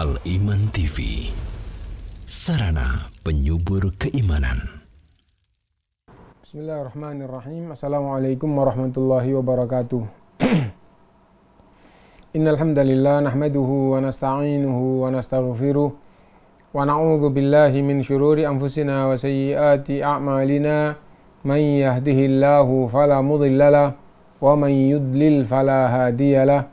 Al-Iman TV Sarana penyubur keimanan Bismillahirrahmanirrahim Assalamualaikum warahmatullahi wabarakatuh Innal hamdalillah nahmaduhu wa nasta'inuhu wa nastaghfiruh wa na'udzu billahi min shururi anfusina wa sayyiati a'malina may yahdihillahu fala mudhillalah wa may yudlil fala hadiyalah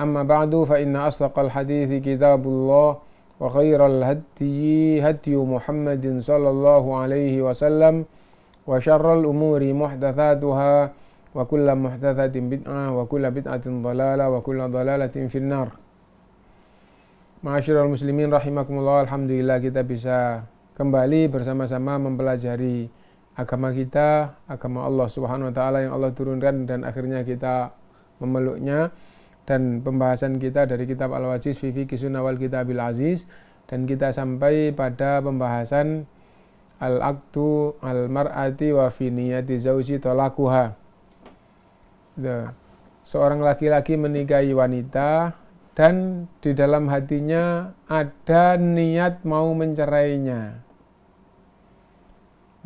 أما بعد فإن أصدق الحديث كتاب الله وخير الهدي هدي محمد صلى الله عليه وسلم وشر الأمور محدثاتها وكل محدثة بدعة وكل بدعة ضلالة وكل ضلالة في النار معاشر المسلمين رحمكم الله الحمد لله kita bisa kembali bersama-sama mempelajari agama kita, agama Allah Subhanahu wa taala yang Allah turunkan dan akhirnya kita memeluknya dan pembahasan kita dari kitab Al-Wajiz fi Fiqh awal Kitabil Aziz dan kita sampai pada pembahasan al-aktu al-mar'ati wa fi niyati zauji talaquha. Iya. Seorang laki-laki menikahi wanita dan di dalam hatinya ada niat mau mencerainya.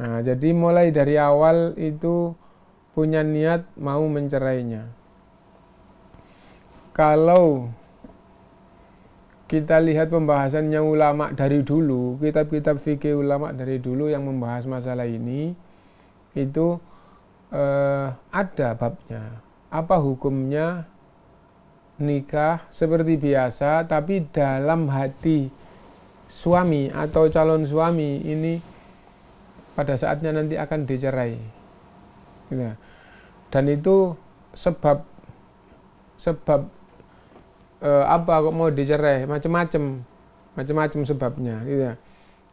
Nah, jadi mulai dari awal itu punya niat mau mencerainya kalau kita lihat pembahasannya ulama dari dulu, kitab-kitab fikih ulama dari dulu yang membahas masalah ini itu eh, ada babnya. Apa hukumnya nikah seperti biasa tapi dalam hati suami atau calon suami ini pada saatnya nanti akan dicerai. Gitu ya. Dan itu sebab sebab uh, apa kok mau dicerai macam-macam macam-macam sebabnya gitu ya.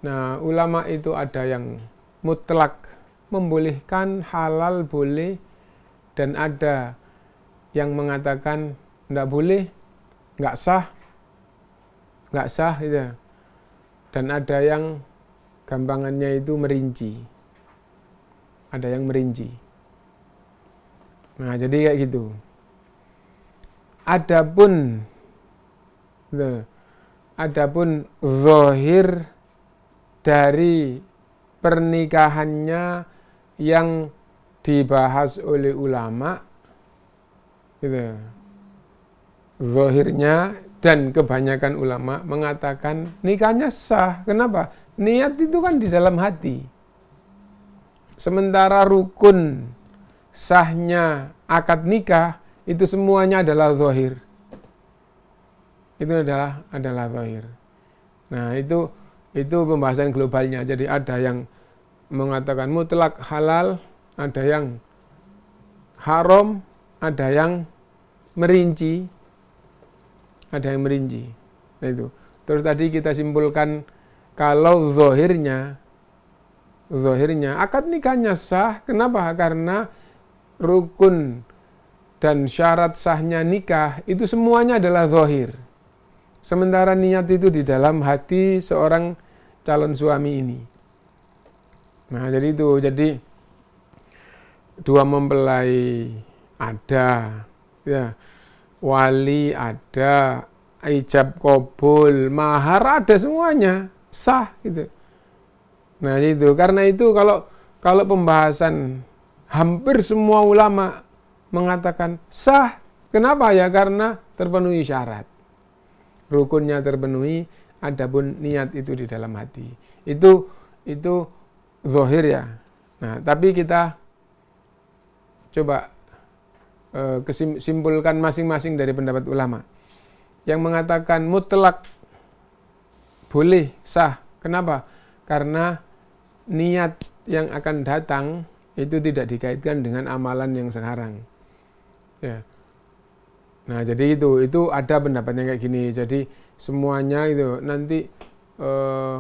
Nah, ulama itu ada yang mutlak membolehkan halal boleh dan ada yang mengatakan tidak boleh, nggak sah, nggak sah gitu ya. Dan ada yang gampangannya itu merinci. Ada yang merinci. Nah, jadi kayak gitu. Adapun ada nah, Adapun zohir dari pernikahannya yang dibahas oleh ulama gitu. Zohirnya dan kebanyakan ulama mengatakan nikahnya sah. Kenapa? Niat itu kan di dalam hati. Sementara rukun sahnya akad nikah itu semuanya adalah zohir itu adalah adalah zahir. Nah, itu itu pembahasan globalnya. Jadi ada yang mengatakan mutlak halal, ada yang haram, ada yang merinci, ada yang merinci. Nah, itu. Terus tadi kita simpulkan kalau zohirnya, zohirnya akad nikahnya sah. Kenapa? Karena rukun dan syarat sahnya nikah itu semuanya adalah zohir. Sementara niat itu di dalam hati seorang calon suami ini. Nah, jadi itu jadi dua mempelai ada ya. Wali ada, ijab kobul, mahar ada semuanya, sah gitu. Nah, jadi itu karena itu kalau kalau pembahasan hampir semua ulama mengatakan sah. Kenapa ya? Karena terpenuhi syarat rukunnya terpenuhi, adapun niat itu di dalam hati. Itu itu zohir ya. Nah, tapi kita coba e, eh, kesimpulkan masing-masing dari pendapat ulama. Yang mengatakan mutlak boleh sah. Kenapa? Karena niat yang akan datang itu tidak dikaitkan dengan amalan yang sekarang. Ya. Nah, jadi itu itu ada pendapatnya kayak gini. Jadi semuanya itu nanti eh,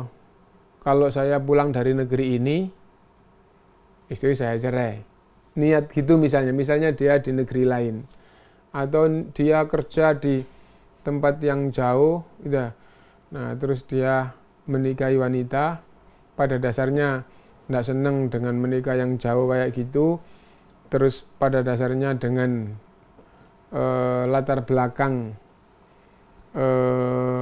kalau saya pulang dari negeri ini istri saya cerai. Niat gitu misalnya, misalnya dia di negeri lain atau dia kerja di tempat yang jauh gitu. Nah, terus dia menikahi wanita pada dasarnya tidak senang dengan menikah yang jauh kayak gitu. Terus pada dasarnya dengan eh, latar belakang eh,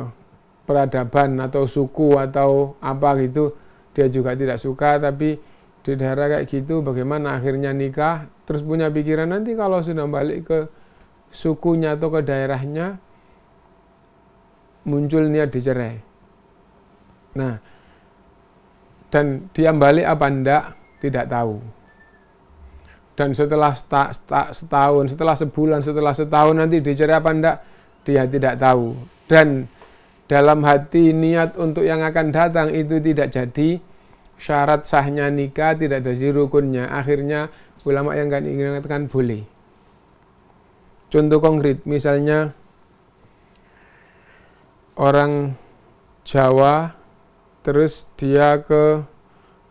peradaban atau suku atau apa gitu dia juga tidak suka tapi di daerah kayak gitu bagaimana akhirnya nikah terus punya pikiran nanti kalau sudah balik ke sukunya atau ke daerahnya muncul niat dicerai nah dan dia balik apa enggak tidak tahu dan setelah seta, seta, setahun, setelah sebulan, setelah setahun nanti dicari apa enggak, dia tidak tahu. Dan dalam hati niat untuk yang akan datang itu tidak jadi syarat sahnya nikah, tidak jadi rukunnya. Akhirnya ulama yang akan ingin mengatakan boleh. Contoh konkret, misalnya orang Jawa terus dia ke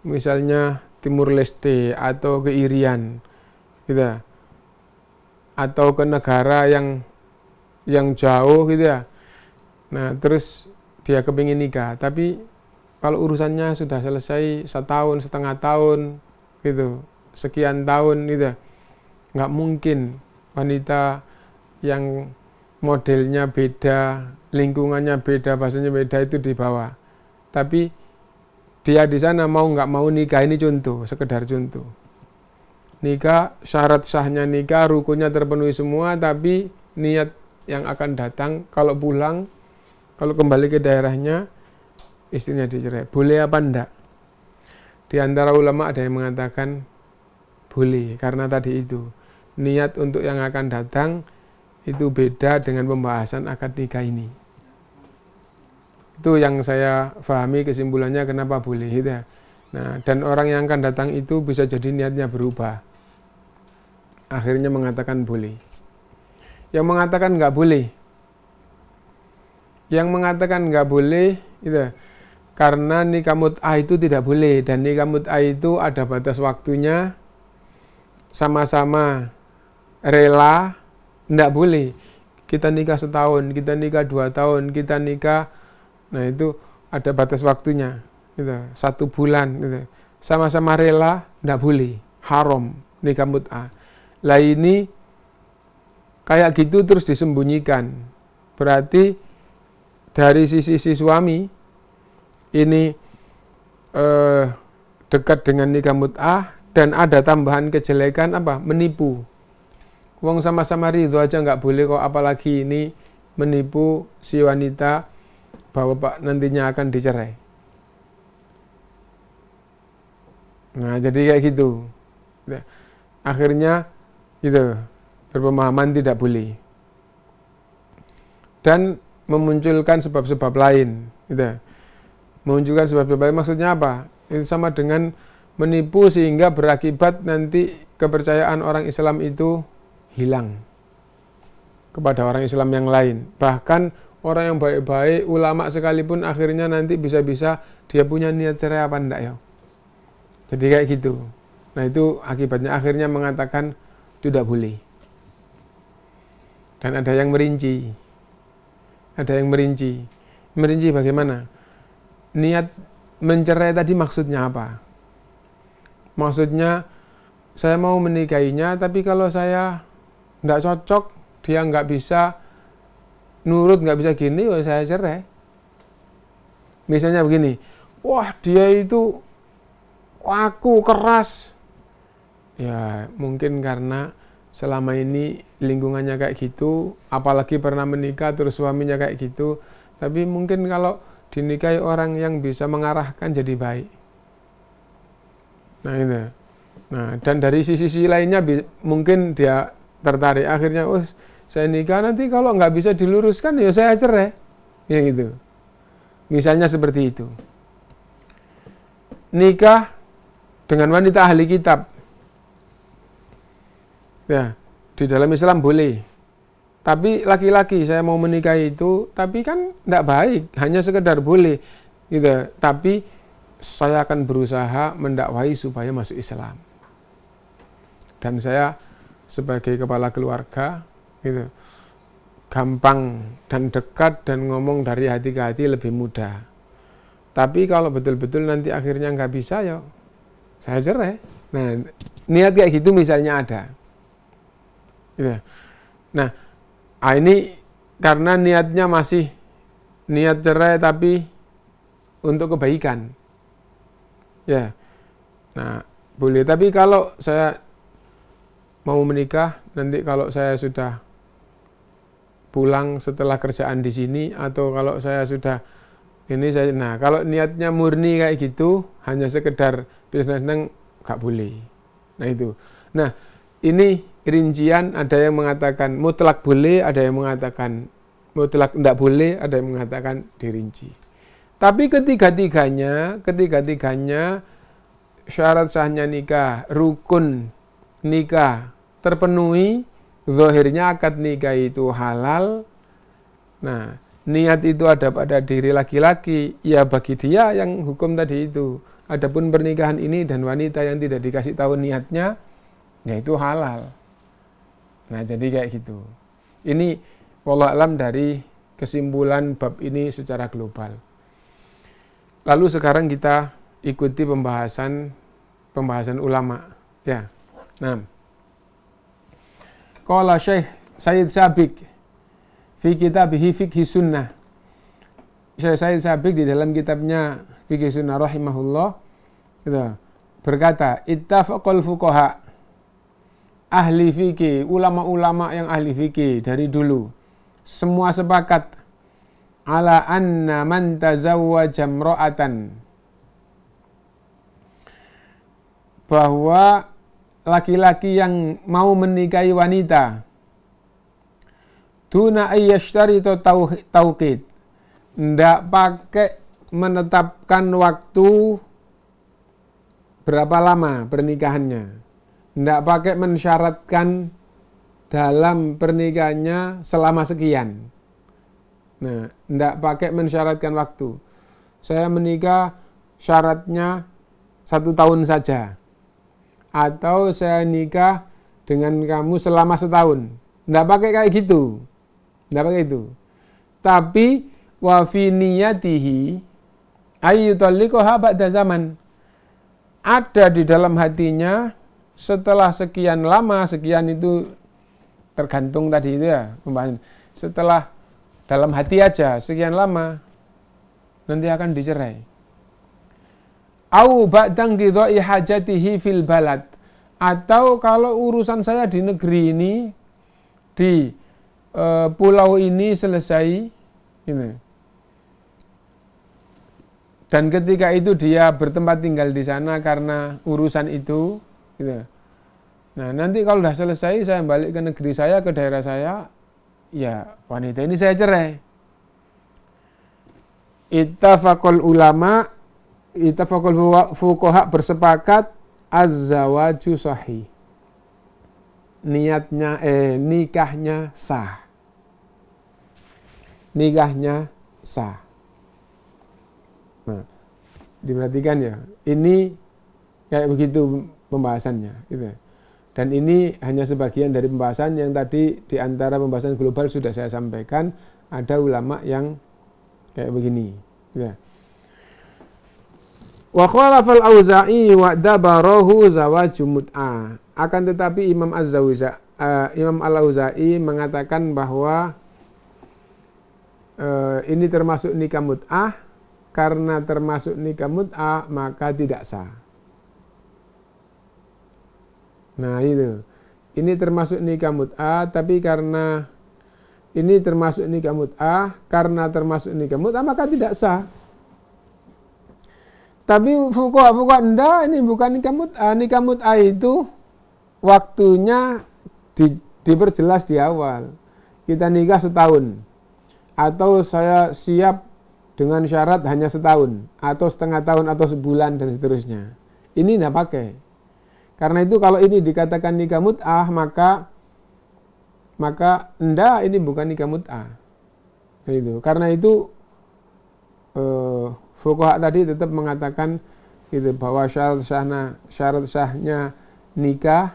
misalnya Timur Leste atau ke Irian gitu ya. Atau ke negara yang yang jauh gitu ya. Nah, terus dia kepingin nikah, tapi kalau urusannya sudah selesai setahun, setengah tahun, gitu, sekian tahun, gitu, ya, nggak mungkin wanita yang modelnya beda, lingkungannya beda, bahasanya beda itu dibawa. Tapi dia di sana mau nggak mau nikah ini contoh, sekedar contoh nikah, syarat sahnya nikah, rukunnya terpenuhi semua, tapi niat yang akan datang kalau pulang, kalau kembali ke daerahnya, istrinya dicerai. Boleh apa enggak? Di antara ulama ada yang mengatakan boleh, karena tadi itu. Niat untuk yang akan datang itu beda dengan pembahasan akad nikah ini. Itu yang saya fahami kesimpulannya kenapa boleh. itu ya. Nah, dan orang yang akan datang itu bisa jadi niatnya berubah akhirnya mengatakan boleh. Yang mengatakan nggak boleh, yang mengatakan nggak boleh, itu karena nikah mut'ah itu tidak boleh dan nikah mut'ah itu ada batas waktunya, sama-sama rela, nggak boleh. Kita nikah setahun, kita nikah dua tahun, kita nikah, nah itu ada batas waktunya, gitu, satu bulan, gitu. sama-sama rela, nggak boleh, haram nikah mut'ah lah ini kayak gitu terus disembunyikan. Berarti dari sisi si suami ini eh, dekat dengan nikah mut'ah dan ada tambahan kejelekan apa? Menipu. Wong sama-sama ridho aja nggak boleh kok apalagi ini menipu si wanita bahwa pak nantinya akan dicerai. Nah jadi kayak gitu. Nah, akhirnya itu berpemahaman tidak boleh. Dan memunculkan sebab-sebab lain. Gitu. Memunculkan sebab-sebab lain maksudnya apa? Itu sama dengan menipu sehingga berakibat nanti kepercayaan orang Islam itu hilang kepada orang Islam yang lain. Bahkan orang yang baik-baik, ulama sekalipun akhirnya nanti bisa-bisa dia punya niat cerai apa enggak ya. Jadi kayak gitu. Nah itu akibatnya akhirnya mengatakan tidak boleh. Dan ada yang merinci. Ada yang merinci. Merinci bagaimana? Niat mencerai tadi maksudnya apa? Maksudnya saya mau menikahinya, tapi kalau saya tidak cocok, dia nggak bisa nurut, nggak bisa gini, wah ya saya cerai. Misalnya begini, wah dia itu aku keras, Ya, mungkin karena selama ini lingkungannya kayak gitu, apalagi pernah menikah terus suaminya kayak gitu. Tapi mungkin kalau dinikahi orang yang bisa mengarahkan jadi baik. Nah itu. Nah dan dari sisi-sisi lainnya mungkin dia tertarik akhirnya, oh saya nikah nanti kalau nggak bisa diluruskan ya saya cerai, ya gitu. Misalnya seperti itu. Nikah dengan wanita ahli kitab Ya, di dalam Islam boleh. Tapi laki-laki saya mau menikahi itu, tapi kan tidak baik, hanya sekedar boleh. Gitu. Tapi saya akan berusaha mendakwahi supaya masuk Islam. Dan saya sebagai kepala keluarga, gitu, gampang dan dekat dan ngomong dari hati ke hati lebih mudah. Tapi kalau betul-betul nanti akhirnya nggak bisa ya, saya cerai. Nah, niat kayak gitu misalnya ada. Gitu. Nah, ah ini karena niatnya masih niat cerai tapi untuk kebaikan. Ya. Nah, boleh. Tapi kalau saya mau menikah, nanti kalau saya sudah pulang setelah kerjaan di sini atau kalau saya sudah ini saya nah kalau niatnya murni kayak gitu hanya sekedar bisnis neng gak boleh nah itu nah ini rincian ada yang mengatakan mutlak boleh, ada yang mengatakan mutlak tidak boleh, ada yang mengatakan dirinci. Tapi ketiga-tiganya, ketiga-tiganya syarat sahnya nikah, rukun nikah terpenuhi, zohirnya akad nikah itu halal. Nah, niat itu ada pada diri laki-laki, ya bagi dia yang hukum tadi itu. Adapun pernikahan ini dan wanita yang tidak dikasih tahu niatnya, ya itu halal. Nah, jadi kayak gitu. Ini pola alam dari kesimpulan bab ini secara global. Lalu sekarang kita ikuti pembahasan pembahasan ulama. Ya. Nah. Qala Syekh said Sabik fi kitabihi fikhi sunnah. Syekh said Sabik di dalam kitabnya Fikih Sunnah rahimahullah gitu, berkata, "Ittafaqal fuqaha" ahli fikih, ulama-ulama yang ahli fikih dari dulu semua sepakat ala anna man tazawwaja imra'atan bahwa laki-laki yang mau menikahi wanita tuna ayyashtarita tauqid ndak pakai menetapkan waktu berapa lama pernikahannya tidak pakai mensyaratkan dalam pernikahannya selama sekian. Nah, tidak pakai mensyaratkan waktu. Saya menikah syaratnya satu tahun saja. Atau saya nikah dengan kamu selama setahun. Tidak pakai kayak gitu. Tidak pakai itu. Tapi, wafi niyatihi ayyutallikoha ba'da zaman. Ada di dalam hatinya setelah sekian lama, sekian itu tergantung tadi itu ya pembahasan. Setelah dalam hati aja sekian lama nanti akan dicerai. Au ba'dang qidai hajatihi fil balad atau kalau urusan saya di negeri ini di e, pulau ini selesai ini Dan ketika itu dia bertempat tinggal di sana karena urusan itu Gitu. Nah nanti kalau sudah selesai saya balik ke negeri saya, ke daerah saya, ya wanita ini saya cerai. Ittafaqul ulama, ittafaqul fuqaha bersepakat az sahih. Niatnya eh nikahnya sah. Nikahnya sah. Nah, diperhatikan ya. Ini kayak begitu pembahasannya gitu. Ya. Dan ini hanya sebagian dari pembahasan yang tadi di antara pembahasan global sudah saya sampaikan ada ulama yang kayak begini. Gitu. Ya. Wa khalafal auza'i wa dabarahu zawaj mutah. Akan tetapi Imam az uh, eh, Imam Al-Auza'i mengatakan bahwa uh, ini termasuk nikah mut'ah karena termasuk nikah mut'ah maka tidak sah. Nah itu. Ini termasuk nikah mut'ah, tapi karena ini termasuk nikah mut'ah, karena termasuk nikah mut'ah, maka tidak sah. Tapi fukuh-fukuh anda ini bukan nikah mut'ah. Nikah mut'ah itu waktunya di, diperjelas di awal. Kita nikah setahun. Atau saya siap dengan syarat hanya setahun. Atau setengah tahun, atau sebulan, dan seterusnya. Ini tidak pakai karena itu kalau ini dikatakan nikah mut'ah maka maka ndak ini bukan nikah mut'ah. Itu. Karena itu eh, Fukuha tadi tetap mengatakan gitu bahwa syarat sahna syarat sahnya nikah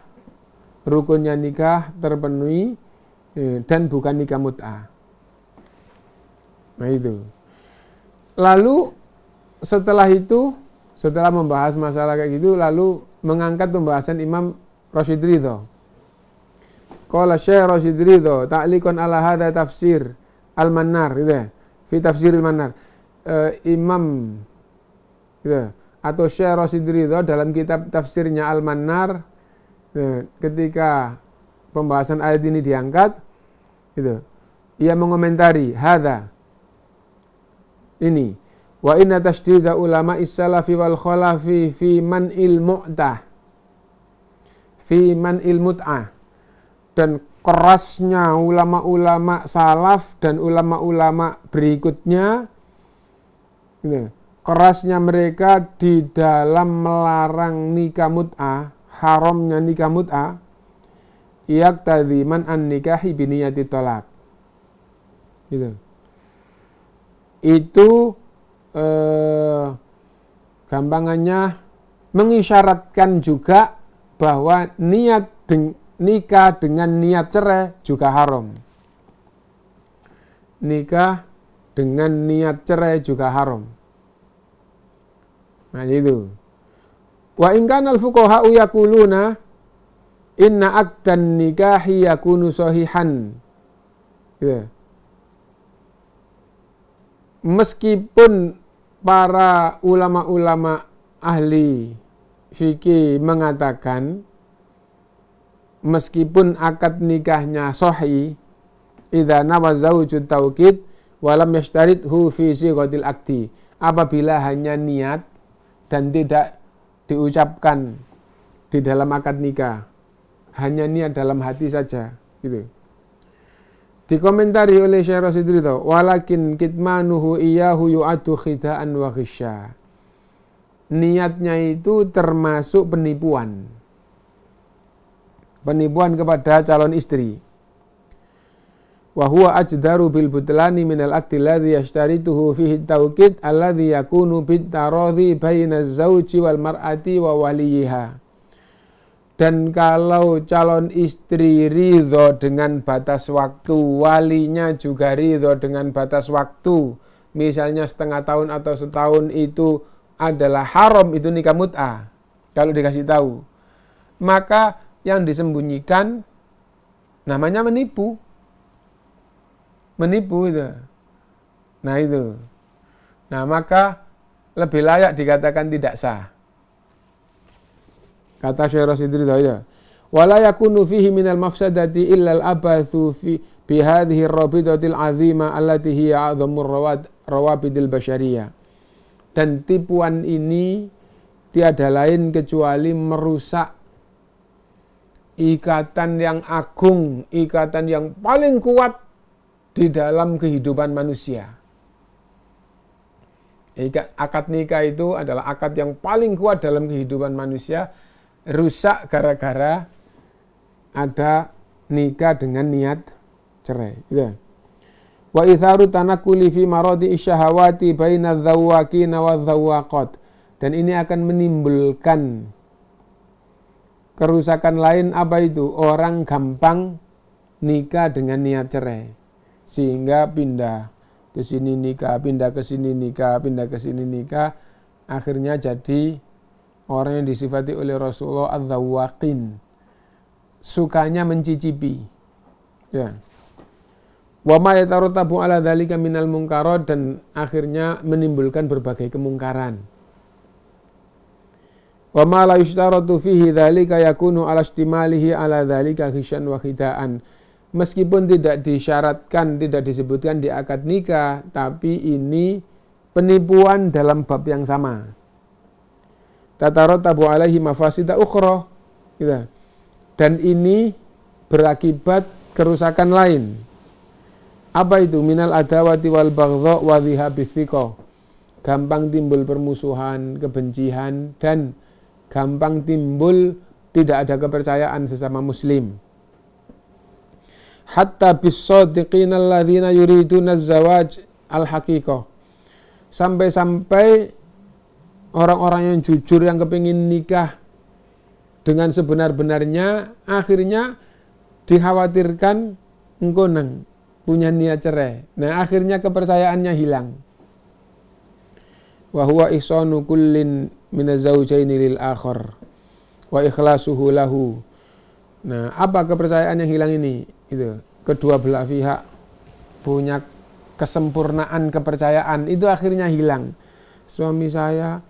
rukunnya nikah terpenuhi eh, dan bukan nikah mut'ah. Nah itu. Lalu setelah itu setelah membahas masalah kayak gitu lalu mengangkat pembahasan Imam Rashid Ridho. Kala Syekh Rashid Ridho ta'likun ala hadha tafsir Al-Mannar gitu ya. Fi tafsir Al-Mannar. Uh, Imam gitu, ya. atau Syekh Rashid Ridho dalam kitab tafsirnya Al-Mannar gitu, ya, ketika pembahasan ayat ini diangkat gitu. Ia mengomentari hadha ini Wa inna tashdida ulama salafi wal khalafi fi man il mu'tah. Fi man il mut'ah. Dan kerasnya ulama-ulama salaf dan ulama-ulama berikutnya kerasnya mereka di dalam melarang nikah mut'ah haramnya nikah mut'ah iyak man an nikahi biniyati tolak gitu. itu eh, gampangannya mengisyaratkan juga bahwa niat deng, nikah dengan niat cerai juga haram. Nikah dengan niat cerai juga haram. Nah itu. Wa in al-fuqaha yakuluna inna akdan nikahi yakunu sahihan. Gitu. Meskipun para ulama-ulama ahli fikih mengatakan meskipun akad nikahnya sohi idza nawa zawju tauqid walam yashtarithu fi sighatil akti apabila hanya niat dan tidak diucapkan di dalam akad nikah hanya niat dalam hati saja gitu Dikomentari oleh Syekh Rasidrito, walakin kitmanuhu iyahu yu'atu khidaan wa khisya. Niatnya itu termasuk penipuan. Penipuan kepada calon istri. Wa huwa ajdaru bil butlani minal akti alladhi yashtarituhu fihi tawqid alladhi yakunu bit taradhi baina zawji wal mar'ati wa waliyihah dan kalau calon istri ridho dengan batas waktu, walinya juga ridho dengan batas waktu, misalnya setengah tahun atau setahun itu adalah haram, itu nikah mut'ah. Kalau dikasih tahu. Maka yang disembunyikan namanya menipu. Menipu itu. Nah itu. Nah maka lebih layak dikatakan tidak sah. Kata Syekh Rasidri oh ya. Wala yakunu fihi minal mafsadati illa al-abathu fi bihadhihi rabidatil azima allati hiya azamur rawad rawabidil basyariyah. Dan tipuan ini tiada lain kecuali merusak ikatan yang agung, ikatan yang paling kuat di dalam kehidupan manusia. Ikat, akad nikah itu adalah akad yang paling kuat dalam kehidupan manusia rusak gara-gara ada nikah dengan niat cerai. Ya. Wa itharu tanakuli fi maradi isyahawati baina dzawwaqina wa dzawwaqat. Dan ini akan menimbulkan kerusakan lain apa itu? Orang gampang nikah dengan niat cerai. Sehingga pindah ke sini nikah, pindah ke sini nikah, pindah ke sini nikah, akhirnya jadi orang yang disifati oleh Rasulullah adzawaqin sukanya mencicipi ya wa ma yatarotabu ala dzalika minal mungkarot dan akhirnya menimbulkan berbagai kemungkaran wa ma la yushtaratu fihi dzalika yakunu ala istimalihi ala dzalika khishan wa khidaan meskipun tidak disyaratkan tidak disebutkan di akad nikah tapi ini penipuan dalam bab yang sama tabu alaihi mafasida ukhra gitu. Dan ini berakibat kerusakan lain. Apa itu? Minal adawati wal bagdha wa Gampang timbul permusuhan, kebencian dan gampang timbul tidak ada kepercayaan sesama muslim. Hatta bisodiqin alladzina yuriduna zawaj al-haqiqah. Sampai-sampai orang-orang yang jujur yang kepingin nikah dengan sebenar-benarnya akhirnya dikhawatirkan engkau punya niat cerai. Nah akhirnya kepercayaannya hilang. Wahwa ihsanu kullin azwajaini lil akhar wa ikhlasuhu lahu. Nah, apa kepercayaan yang hilang ini? Itu kedua belah pihak punya kesempurnaan kepercayaan itu akhirnya hilang. Suami saya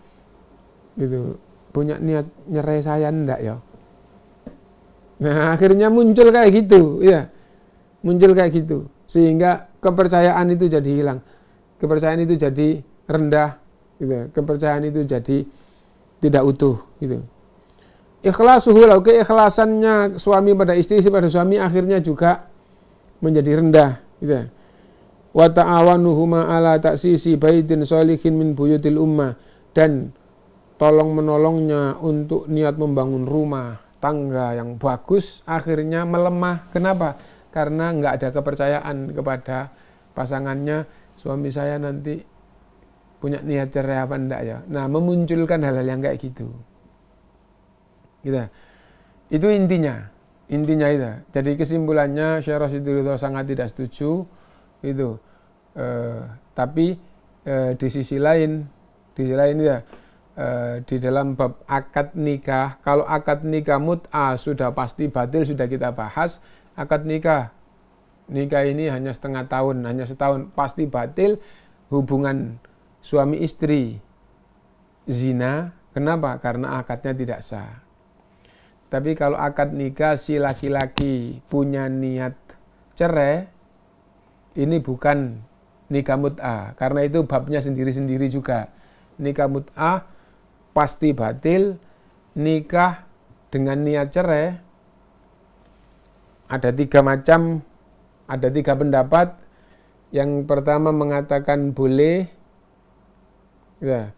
gitu punya niat nyerai saya ndak ya nah akhirnya muncul kayak gitu ya muncul kayak gitu sehingga kepercayaan itu jadi hilang kepercayaan itu jadi rendah gitu kepercayaan itu jadi tidak utuh gitu ikhlas suhu oke keikhlasannya suami pada istri istri pada suami akhirnya juga menjadi rendah gitu wa ta'awanuhuma ala taksisi baitin solihin min buyutil umma dan tolong menolongnya untuk niat membangun rumah tangga yang bagus akhirnya melemah kenapa karena nggak ada kepercayaan kepada pasangannya suami saya nanti punya niat cerai apa enggak ya nah memunculkan hal-hal yang kayak gitu gitu itu intinya intinya itu jadi kesimpulannya Syekh itu sangat tidak setuju itu e, tapi e, di sisi lain di sisi lain ya Eh, di dalam bab akad nikah, kalau akad nikah mut'ah sudah pasti batil, sudah kita bahas. Akad nikah, nikah ini hanya setengah tahun, hanya setahun, pasti batil. Hubungan suami istri zina, kenapa? Karena akadnya tidak sah. Tapi kalau akad nikah si laki-laki punya niat cerai, ini bukan nikah mut'ah. Karena itu babnya sendiri-sendiri juga. Nikah mut'ah pasti batil, nikah dengan niat cerai, ada tiga macam, ada tiga pendapat. Yang pertama mengatakan boleh, ya.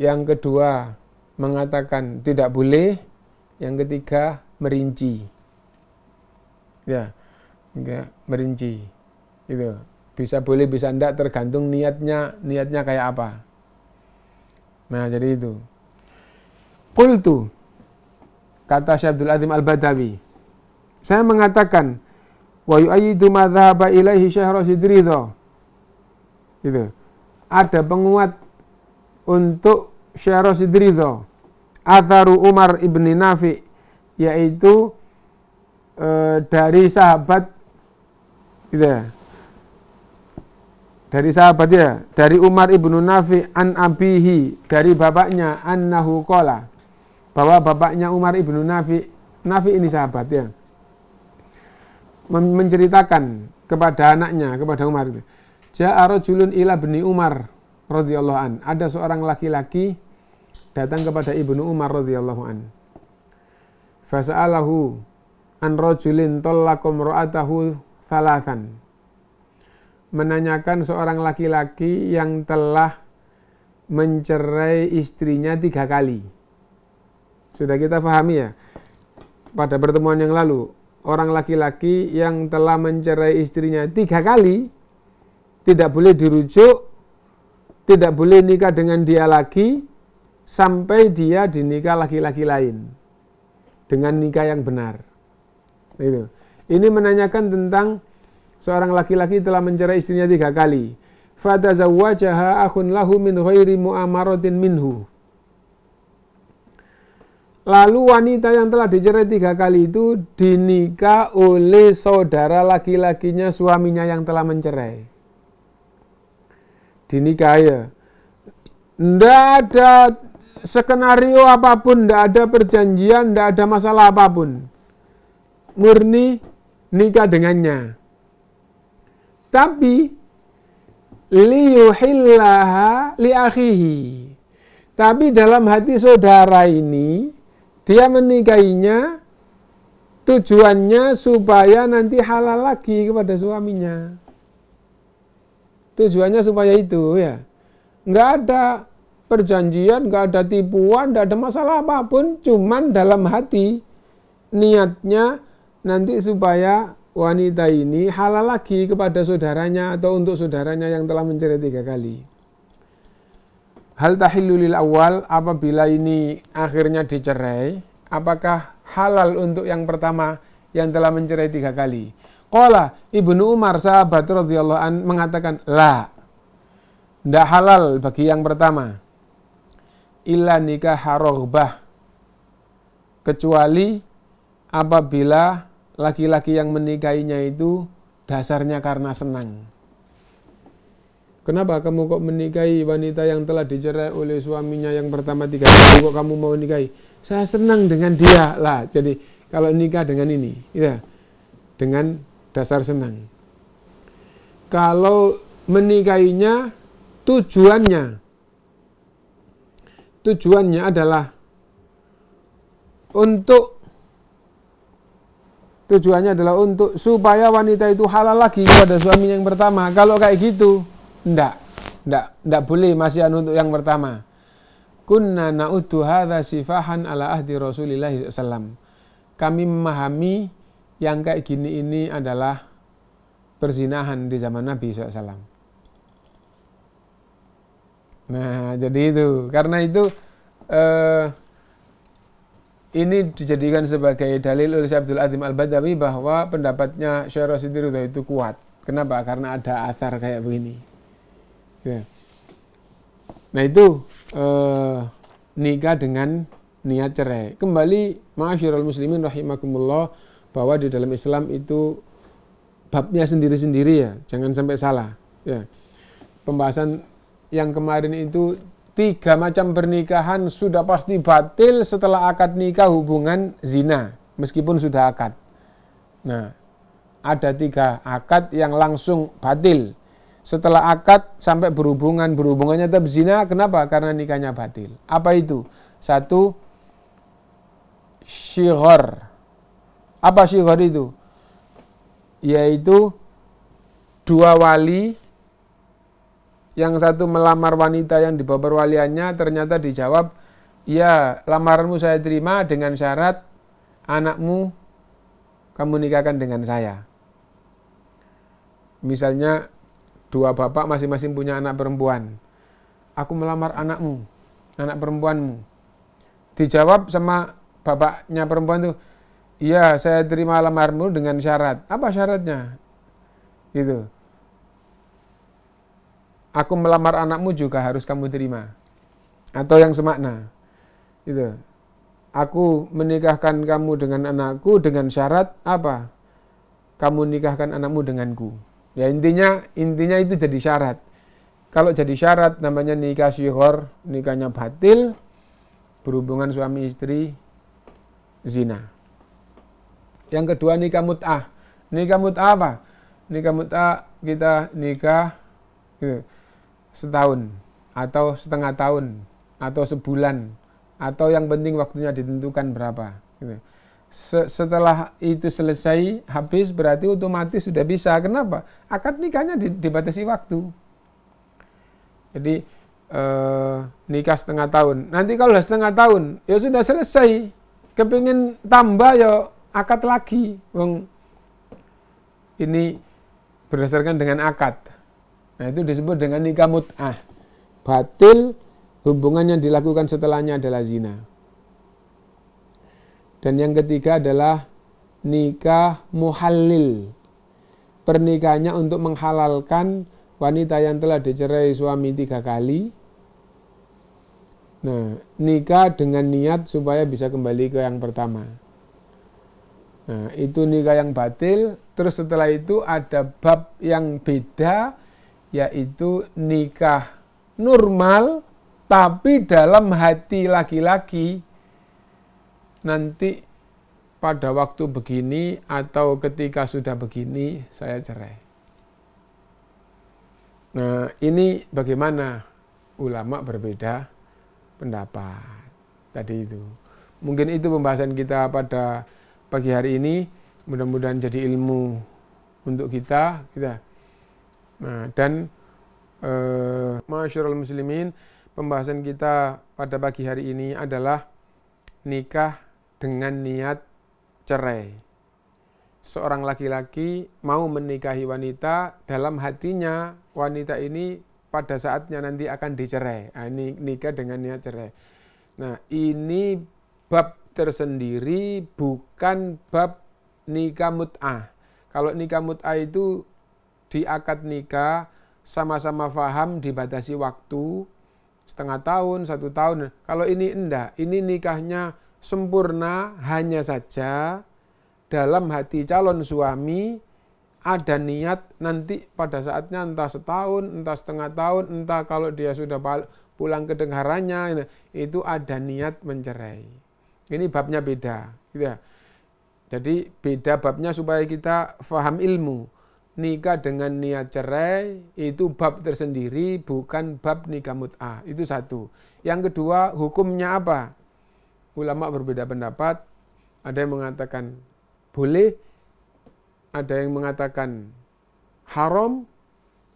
yang kedua mengatakan tidak boleh, yang ketiga merinci. Ya, ya merinci. Itu bisa boleh bisa enggak tergantung niatnya, niatnya kayak apa. Nah, jadi itu. Qultu kata Syabdul Adim Azim Al-Badawi saya mengatakan wa yu'ayyidu ma dhahaba ilaihi Syekh Rasid Ridho. gitu ada penguat untuk Syekh Rasid Ridho. atharu Umar ibni Nafi yaitu e, dari sahabat gitu ya. dari sahabat ya dari Umar ibnu Nafi an abihi dari bapaknya annahu qala bahwa bapaknya Umar ibnu Nafi, Nafi ini sahabat ya, menceritakan kepada anaknya, kepada Umar itu, Ja'a rajulun ila bni Umar radhiyallahu an. Ada seorang laki-laki datang kepada Ibnu Umar radhiyallahu an. Fasa'alahu an rojulin tolakum ro'atahu salasan. Menanyakan seorang laki-laki yang telah mencerai istrinya tiga kali. Sudah kita pahami ya. Pada pertemuan yang lalu, orang laki-laki yang telah mencerai istrinya tiga kali, tidak boleh dirujuk, tidak boleh nikah dengan dia lagi, sampai dia dinikah laki-laki lain. Dengan nikah yang benar. Itu. Ini menanyakan tentang seorang laki-laki telah mencerai istrinya tiga kali. Fatazawajaha akhun lahu min mu'amaratin minhu Lalu wanita yang telah dicerai tiga kali itu dinikah oleh saudara laki-lakinya suaminya yang telah mencerai. Dinikah ya. Tidak ada skenario apapun, tidak ada perjanjian, tidak ada masalah apapun. Murni nikah dengannya. Tapi liyuhillaha liakhihi. Tapi dalam hati saudara ini dia menikahinya tujuannya supaya nanti halal lagi kepada suaminya. Tujuannya supaya itu ya. Nggak ada perjanjian, nggak ada tipuan, nggak ada masalah apapun. Cuman dalam hati niatnya nanti supaya wanita ini halal lagi kepada saudaranya atau untuk saudaranya yang telah mencerai tiga kali. Hal tahillu lil awal apabila ini akhirnya dicerai, apakah halal untuk yang pertama yang telah mencerai tiga kali? Qala Ibnu Umar sahabat radhiyallahu an mengatakan, "La. Tidak halal bagi yang pertama. Illa nikah harogbah. Kecuali apabila laki-laki yang menikahinya itu dasarnya karena senang. Kenapa kamu kok menikahi wanita yang telah dicerai oleh suaminya yang pertama tiga kali? Kok kamu mau nikahi? Saya senang dengan dia lah. Jadi kalau nikah dengan ini, ya, dengan dasar senang. Kalau menikahinya tujuannya, tujuannya adalah untuk tujuannya adalah untuk supaya wanita itu halal lagi pada suaminya yang pertama. Kalau kayak gitu, Enggak, enggak, enggak boleh masih anu untuk yang pertama. Kunna na'udhu hadha sifahan ala ahdi Rasulullah SAW. Kami memahami yang kayak gini ini adalah perzinahan di zaman Nabi SAW. Nah, jadi itu. Karena itu eh, ini dijadikan sebagai dalil oleh Syekh Abdul Azim Al-Badawi bahwa pendapatnya Syekh Rasidin itu kuat. Kenapa? Karena ada athar kayak begini. Ya. Nah itu eh, nikah dengan niat cerai. Kembali ma'asyiral muslimin rahimakumullah bahwa di dalam Islam itu babnya sendiri-sendiri ya, jangan sampai salah. Ya. Pembahasan yang kemarin itu tiga macam pernikahan sudah pasti batil setelah akad nikah hubungan zina meskipun sudah akad. Nah, ada tiga akad yang langsung batil setelah akad sampai berhubungan berhubungannya tetap zina kenapa karena nikahnya batil apa itu satu syihor apa syihor itu yaitu dua wali yang satu melamar wanita yang di bawah perwaliannya ternyata dijawab ya lamaranmu saya terima dengan syarat anakmu kamu nikahkan dengan saya misalnya dua bapak masing-masing punya anak perempuan. Aku melamar anakmu, anak perempuanmu. Dijawab sama bapaknya perempuan itu, iya saya terima lamarmu dengan syarat. Apa syaratnya? Gitu. Aku melamar anakmu juga harus kamu terima. Atau yang semakna. Gitu. Aku menikahkan kamu dengan anakku dengan syarat apa? Kamu nikahkan anakmu denganku Ya intinya intinya itu jadi syarat. Kalau jadi syarat namanya nikah syihor, nikahnya batil, berhubungan suami istri, zina. Yang kedua nikah mut'ah. Nikah mut'ah apa? Nikah mut'ah kita nikah gitu, setahun atau setengah tahun atau sebulan atau yang penting waktunya ditentukan berapa. Gitu setelah itu selesai habis berarti otomatis sudah bisa. Kenapa? Akad nikahnya dibatasi waktu. Jadi eh, nikah setengah tahun. Nanti kalau setengah tahun ya sudah selesai. Kepingin tambah ya akad lagi. Wong ini berdasarkan dengan akad. Nah itu disebut dengan nikah mut'ah. Batil hubungan yang dilakukan setelahnya adalah zina. Dan yang ketiga adalah nikah muhalil, Pernikahannya untuk menghalalkan wanita yang telah dicerai suami tiga kali. Nah, nikah dengan niat supaya bisa kembali ke yang pertama. Nah, itu nikah yang batil. Terus setelah itu ada bab yang beda, yaitu nikah normal, tapi dalam hati laki-laki nanti pada waktu begini atau ketika sudah begini saya cerai. Nah, ini bagaimana ulama berbeda pendapat tadi itu. Mungkin itu pembahasan kita pada pagi hari ini. Mudah-mudahan jadi ilmu untuk kita. Kita nah, dan eh, masyarul muslimin pembahasan kita pada pagi hari ini adalah nikah dengan niat cerai. Seorang laki-laki mau menikahi wanita, dalam hatinya wanita ini pada saatnya nanti akan dicerai. Nah, ini nikah dengan niat cerai. Nah, ini bab tersendiri bukan bab nikah mut'ah. Kalau nikah mut'ah itu di akad nikah sama-sama faham dibatasi waktu setengah tahun, satu tahun. Kalau ini enggak, ini nikahnya sempurna hanya saja dalam hati calon suami ada niat nanti pada saatnya entah setahun, entah setengah tahun, entah kalau dia sudah pulang ke dengarannya, itu ada niat mencerai. Ini babnya beda. Gitu ya. Jadi beda babnya supaya kita faham ilmu. Nikah dengan niat cerai itu bab tersendiri, bukan bab nikah mut'ah. Itu satu. Yang kedua, hukumnya apa? ulama berbeda pendapat. Ada yang mengatakan boleh, ada yang mengatakan haram,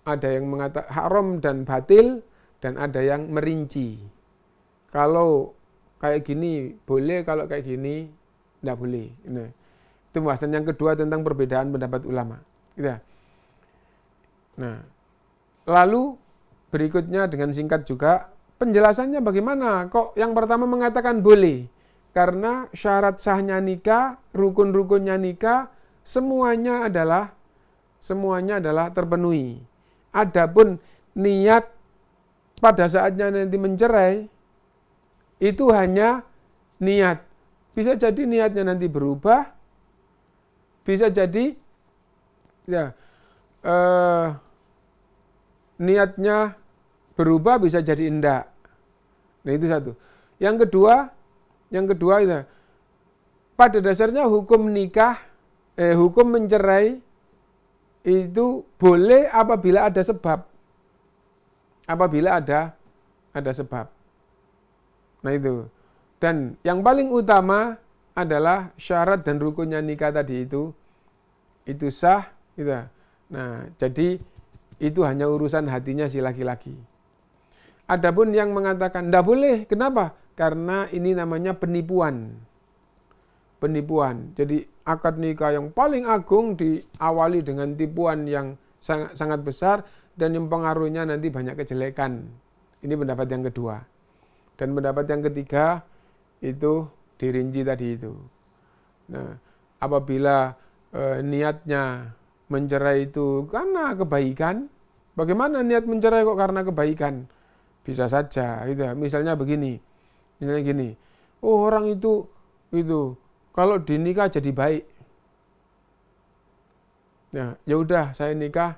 ada yang mengatakan haram dan batil, dan ada yang merinci. Kalau kayak gini boleh, kalau kayak gini tidak boleh. Nah, itu pembahasan yang kedua tentang perbedaan pendapat ulama. Gitu ya. Nah, lalu berikutnya dengan singkat juga penjelasannya bagaimana? Kok yang pertama mengatakan boleh? Karena syarat sahnya nikah, rukun-rukunnya nikah, semuanya adalah semuanya adalah terpenuhi. Adapun niat pada saatnya nanti mencerai itu hanya niat. Bisa jadi niatnya nanti berubah, bisa jadi ya eh, niatnya berubah bisa jadi indah Nah itu satu. Yang kedua, yang kedua itu pada dasarnya hukum nikah, eh, hukum mencerai itu boleh apabila ada sebab. Apabila ada ada sebab. Nah itu. Dan yang paling utama adalah syarat dan rukunnya nikah tadi itu itu sah itu Nah, jadi itu hanya urusan hatinya si laki-laki. Adapun yang mengatakan tidak boleh, kenapa? Karena ini namanya penipuan. Penipuan. Jadi akad nikah yang paling agung diawali dengan tipuan yang sangat, sangat besar dan yang pengaruhnya nanti banyak kejelekan. Ini pendapat yang kedua. Dan pendapat yang ketiga itu dirinci tadi itu. Nah, apabila e, niatnya mencerai itu karena kebaikan, bagaimana niat mencerai kok karena kebaikan? bisa saja gitu ya. misalnya begini misalnya gini oh orang itu itu kalau dinikah jadi baik ya ya udah saya nikah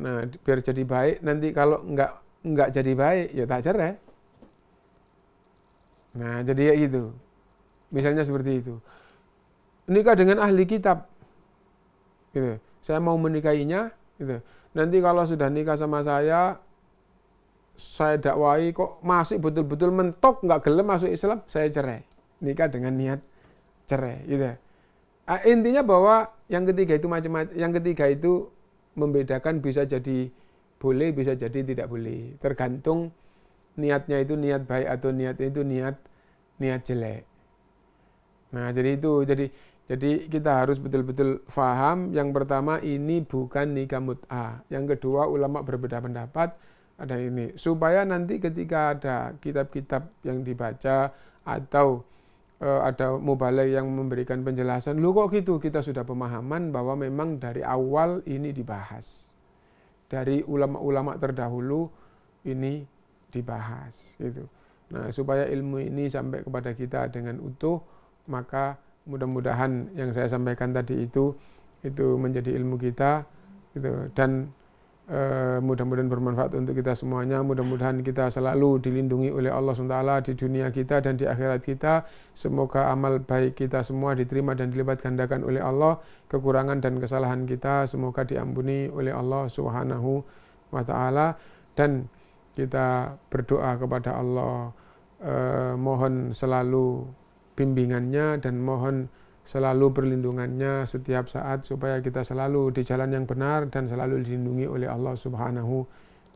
nah biar jadi baik nanti kalau nggak nggak jadi baik ya tak cerai nah jadi ya gitu misalnya seperti itu nikah dengan ahli kitab gitu saya mau menikahinya gitu nanti kalau sudah nikah sama saya saya dakwai kok masih betul-betul mentok nggak gelem masuk Islam saya cerai nikah dengan niat cerai gitu nah, intinya bahwa yang ketiga itu macam-macam yang ketiga itu membedakan bisa jadi boleh bisa jadi tidak boleh tergantung niatnya itu niat baik atau niat itu niat niat jelek nah jadi itu jadi jadi kita harus betul-betul faham yang pertama ini bukan nikah mut'ah. Yang kedua ulama berbeda pendapat ada ini supaya nanti ketika ada kitab-kitab yang dibaca atau e, ada mubalik yang memberikan penjelasan lu kok gitu kita sudah pemahaman bahwa memang dari awal ini dibahas dari ulama-ulama terdahulu ini dibahas gitu nah supaya ilmu ini sampai kepada kita dengan utuh maka mudah-mudahan yang saya sampaikan tadi itu itu menjadi ilmu kita gitu dan Eh, mudah-mudahan bermanfaat untuk kita semuanya. Mudah-mudahan kita selalu dilindungi oleh Allah SWT di dunia kita dan di akhirat kita. Semoga amal baik kita semua diterima dan dilipat gandakan oleh Allah. Kekurangan dan kesalahan kita semoga diampuni oleh Allah Subhanahu wa dan kita berdoa kepada Allah eh, mohon selalu bimbingannya dan mohon selalu perlindungannya setiap saat supaya kita selalu di jalan yang benar dan selalu dilindungi oleh Allah Subhanahu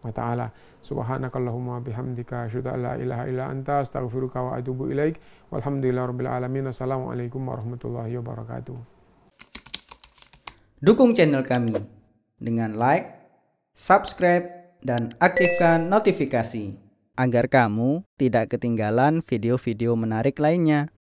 wa taala. Subhanakallahumma bihamdika asyhadu an la ilaha illa anta astaghfiruka wa atubu ilaik. Walhamdulillahirabbil alamin. Assalamualaikum warahmatullahi wabarakatuh. Dukung channel kami dengan like, subscribe dan aktifkan notifikasi agar kamu tidak ketinggalan video-video menarik lainnya.